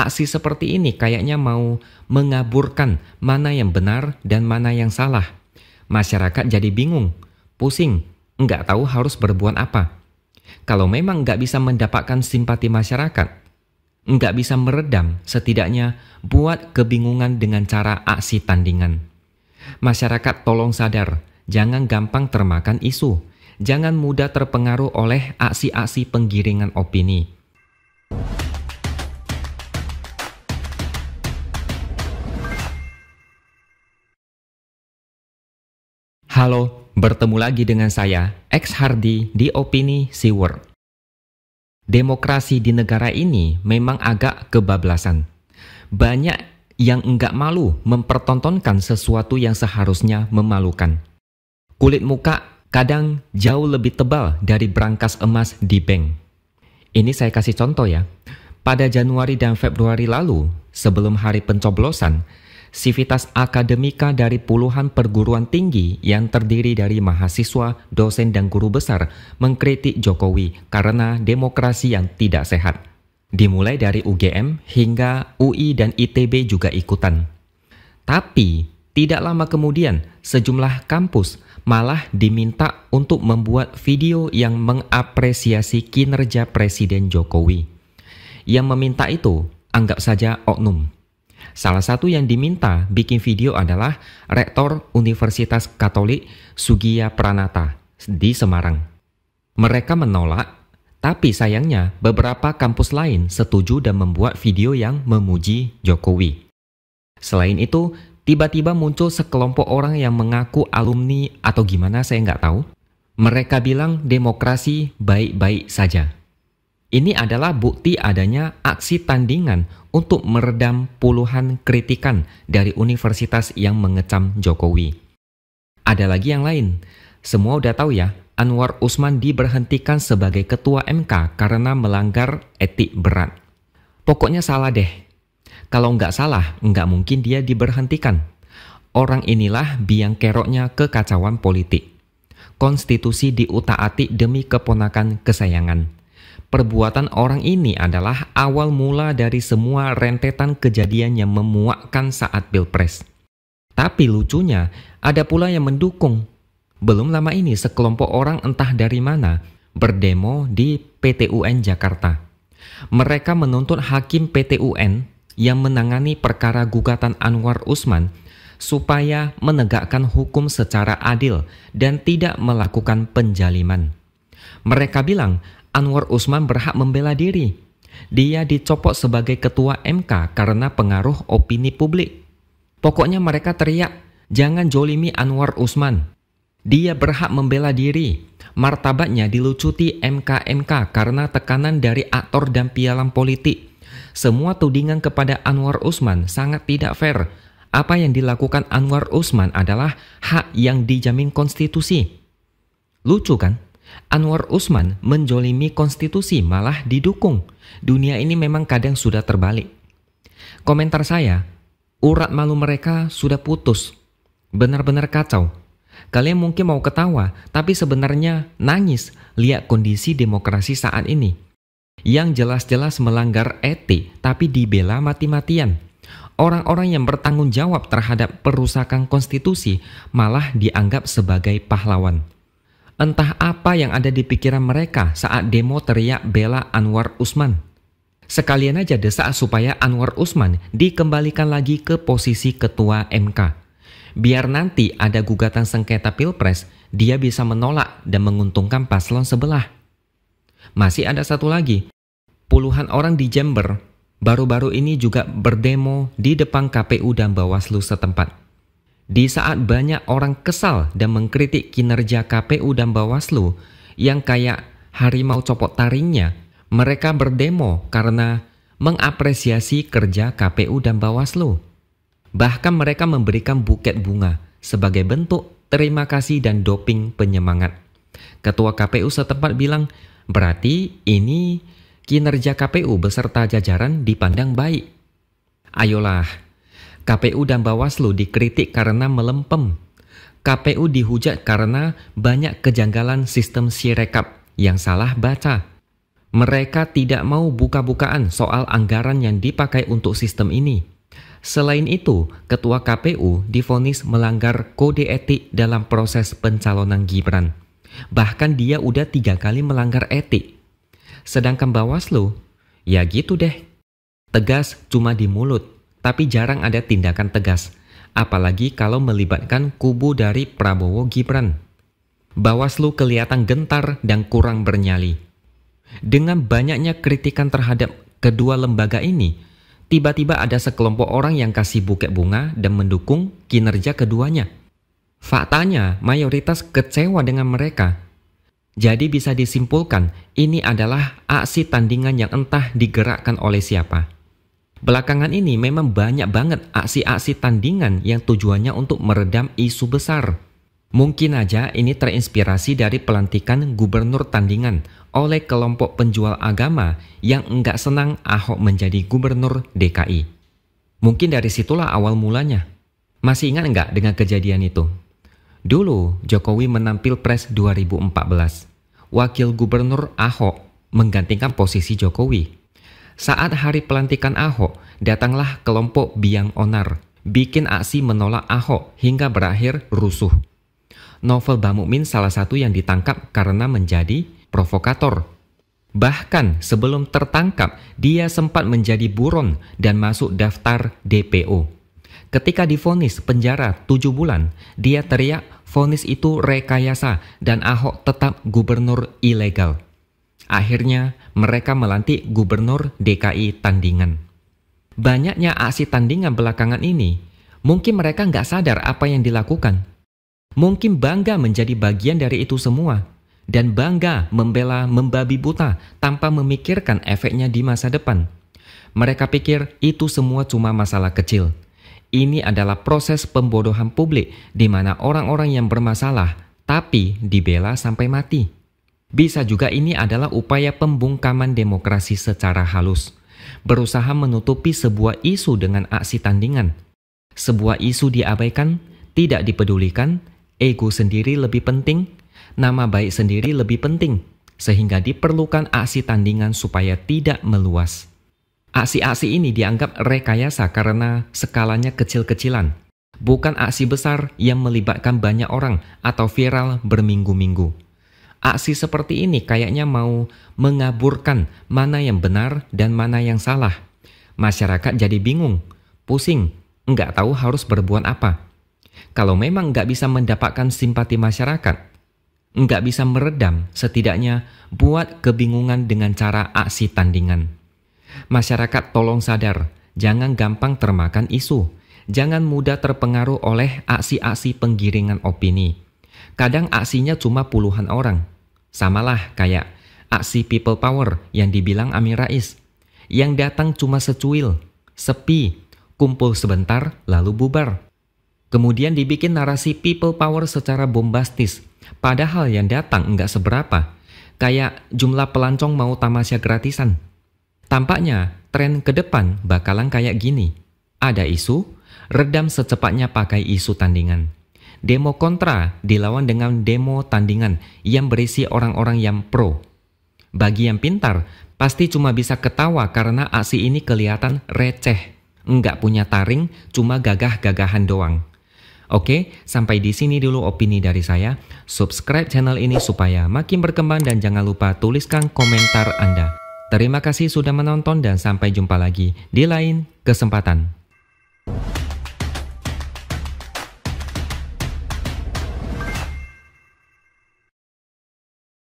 aksi seperti ini kayaknya mau mengaburkan mana yang benar dan mana yang salah. Masyarakat jadi bingung, pusing, nggak tahu harus berbuat apa. Kalau memang nggak bisa mendapatkan simpati masyarakat, nggak bisa meredam setidaknya buat kebingungan dengan cara aksi tandingan. Masyarakat tolong sadar, jangan gampang termakan isu, jangan mudah terpengaruh oleh aksi-aksi penggiringan opini. Halo, bertemu lagi dengan saya, X Hardi di Opini Siwer. Demokrasi di negara ini memang agak kebablasan. Banyak yang enggak malu mempertontonkan sesuatu yang seharusnya memalukan. Kulit muka kadang jauh lebih tebal dari berangkas emas di bank. Ini saya kasih contoh ya. Pada Januari dan Februari lalu, sebelum hari pencoblosan, Sivitas akademika dari puluhan perguruan tinggi yang terdiri dari mahasiswa, dosen, dan guru besar mengkritik Jokowi karena demokrasi yang tidak sehat. Dimulai dari UGM hingga UI dan ITB juga ikutan. Tapi, tidak lama kemudian, sejumlah kampus malah diminta untuk membuat video yang mengapresiasi kinerja Presiden Jokowi. Yang meminta itu, anggap saja oknum Salah satu yang diminta bikin video adalah Rektor Universitas Katolik Sugiya Pranata di Semarang. Mereka menolak, tapi sayangnya beberapa kampus lain setuju dan membuat video yang memuji Jokowi. Selain itu, tiba-tiba muncul sekelompok orang yang mengaku alumni atau gimana saya nggak tahu. Mereka bilang demokrasi baik-baik saja. Ini adalah bukti adanya aksi tandingan untuk meredam puluhan kritikan dari universitas yang mengecam Jokowi. Ada lagi yang lain. Semua udah tahu ya, Anwar Usman diberhentikan sebagai ketua MK karena melanggar etik berat. Pokoknya salah deh. Kalau nggak salah, nggak mungkin dia diberhentikan. Orang inilah biang keroknya kekacauan politik. Konstitusi diutak-atik demi keponakan kesayangan Perbuatan orang ini adalah awal mula dari semua rentetan kejadian yang memuakkan saat Pilpres. Tapi lucunya, ada pula yang mendukung. Belum lama ini sekelompok orang entah dari mana berdemo di PTUN Jakarta. Mereka menuntut hakim PTUN yang menangani perkara gugatan Anwar Usman supaya menegakkan hukum secara adil dan tidak melakukan penjaliman. Mereka bilang Anwar Usman berhak membela diri. Dia dicopot sebagai ketua MK karena pengaruh opini publik. Pokoknya mereka teriak, jangan jolimi Anwar Usman. Dia berhak membela diri. Martabatnya dilucuti MK-MK karena tekanan dari aktor dan pialam politik. Semua tudingan kepada Anwar Usman sangat tidak fair. Apa yang dilakukan Anwar Usman adalah hak yang dijamin konstitusi. Lucu kan? Anwar Usman menjolimi konstitusi malah didukung. Dunia ini memang kadang sudah terbalik. Komentar saya, urat malu mereka sudah putus. Benar-benar kacau. Kalian mungkin mau ketawa, tapi sebenarnya nangis lihat kondisi demokrasi saat ini. Yang jelas-jelas melanggar etik tapi dibela mati-matian. Orang-orang yang bertanggung jawab terhadap perusakan konstitusi malah dianggap sebagai pahlawan. Entah apa yang ada di pikiran mereka saat demo teriak bela Anwar Usman. Sekalian aja saat supaya Anwar Usman dikembalikan lagi ke posisi ketua MK. Biar nanti ada gugatan sengketa pilpres, dia bisa menolak dan menguntungkan paslon sebelah. Masih ada satu lagi, puluhan orang di Jember baru-baru ini juga berdemo di depan KPU dan Bawaslu setempat. Di saat banyak orang kesal dan mengkritik kinerja KPU dan Bawaslu yang kayak harimau copot taringnya, mereka berdemo karena mengapresiasi kerja KPU dan Bawaslu. Bahkan mereka memberikan buket bunga sebagai bentuk terima kasih dan doping penyemangat. Ketua KPU setempat bilang, berarti ini kinerja KPU beserta jajaran dipandang baik. Ayolah, KPU dan Bawaslu dikritik karena melempem. KPU dihujat karena banyak kejanggalan sistem sirekap yang salah baca. Mereka tidak mau buka-bukaan soal anggaran yang dipakai untuk sistem ini. Selain itu, Ketua KPU difonis melanggar kode etik dalam proses pencalonan Gibran. Bahkan dia udah tiga kali melanggar etik. Sedangkan Bawaslu, ya gitu deh. Tegas cuma di mulut tapi jarang ada tindakan tegas, apalagi kalau melibatkan kubu dari Prabowo Gibran. Bawaslu kelihatan gentar dan kurang bernyali. Dengan banyaknya kritikan terhadap kedua lembaga ini, tiba-tiba ada sekelompok orang yang kasih buket bunga dan mendukung kinerja keduanya. Faktanya, mayoritas kecewa dengan mereka. Jadi bisa disimpulkan, ini adalah aksi tandingan yang entah digerakkan oleh siapa. Belakangan ini memang banyak banget aksi-aksi tandingan yang tujuannya untuk meredam isu besar. Mungkin aja ini terinspirasi dari pelantikan gubernur tandingan oleh kelompok penjual agama yang enggak senang Ahok menjadi gubernur DKI. Mungkin dari situlah awal mulanya. Masih ingat enggak dengan kejadian itu? Dulu Jokowi menampil pres 2014. Wakil gubernur Ahok menggantikan posisi Jokowi saat hari pelantikan Ahok, datanglah kelompok biang onar, bikin aksi menolak Ahok hingga berakhir rusuh. Novel Bamukmin salah satu yang ditangkap karena menjadi provokator. Bahkan sebelum tertangkap, dia sempat menjadi buron dan masuk daftar DPO. Ketika difonis penjara 7 bulan, dia teriak fonis itu rekayasa dan Ahok tetap gubernur ilegal. Akhirnya mereka melantik gubernur DKI tandingan. Banyaknya aksi tandingan belakangan ini, mungkin mereka nggak sadar apa yang dilakukan. Mungkin bangga menjadi bagian dari itu semua dan bangga membela membabi buta tanpa memikirkan efeknya di masa depan. Mereka pikir itu semua cuma masalah kecil. Ini adalah proses pembodohan publik di mana orang-orang yang bermasalah tapi dibela sampai mati. Bisa juga ini adalah upaya pembungkaman demokrasi secara halus, berusaha menutupi sebuah isu dengan aksi tandingan. Sebuah isu diabaikan, tidak dipedulikan, ego sendiri lebih penting, nama baik sendiri lebih penting, sehingga diperlukan aksi tandingan supaya tidak meluas. Aksi-aksi ini dianggap rekayasa karena skalanya kecil-kecilan, bukan aksi besar yang melibatkan banyak orang atau viral berminggu-minggu aksi seperti ini kayaknya mau mengaburkan mana yang benar dan mana yang salah. Masyarakat jadi bingung, pusing, nggak tahu harus berbuat apa. Kalau memang nggak bisa mendapatkan simpati masyarakat, nggak bisa meredam, setidaknya buat kebingungan dengan cara aksi tandingan. Masyarakat tolong sadar, jangan gampang termakan isu, jangan mudah terpengaruh oleh aksi-aksi penggiringan opini Kadang aksinya cuma puluhan orang. Samalah kayak aksi people power yang dibilang Amin Rais. Yang datang cuma secuil, sepi, kumpul sebentar lalu bubar. Kemudian dibikin narasi people power secara bombastis. Padahal yang datang nggak seberapa. Kayak jumlah pelancong mau tamasya gratisan. Tampaknya tren ke depan bakalan kayak gini. Ada isu, redam secepatnya pakai isu tandingan. Demo kontra dilawan dengan demo tandingan yang berisi orang-orang yang pro. Bagi yang pintar, pasti cuma bisa ketawa karena aksi ini kelihatan receh. Nggak punya taring, cuma gagah-gagahan doang. Oke, sampai di sini dulu opini dari saya. Subscribe channel ini supaya makin berkembang dan jangan lupa tuliskan komentar Anda. Terima kasih sudah menonton dan sampai jumpa lagi di lain kesempatan.